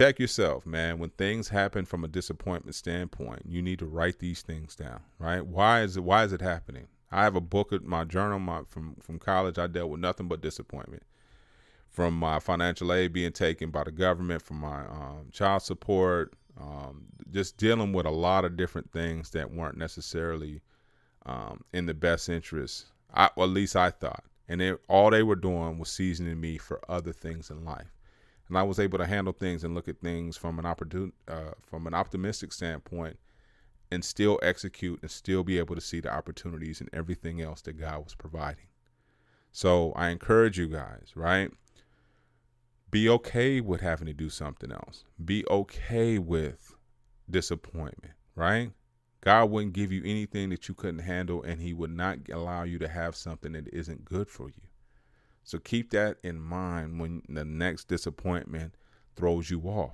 Check yourself, man. When things happen from a disappointment standpoint, you need to write these things down, right? Why is it why is it happening? I have a book at my journal my, from from college. I dealt with nothing but disappointment, from my financial aid being taken by the government, from my um, child support, um, just dealing with a lot of different things that weren't necessarily um, in the best interest. I, at least I thought, and they, all they were doing was seasoning me for other things in life and I was able to handle things and look at things from an opportun- uh, from an optimistic standpoint and still execute and still be able to see the opportunities and everything else that God was providing. So I encourage you guys, right? Be okay with having to do something else. Be okay with disappointment, right? God wouldn't give you anything that you couldn't handle, and He would not allow you to have something that isn't good for you. So keep that in mind when the next disappointment throws you off.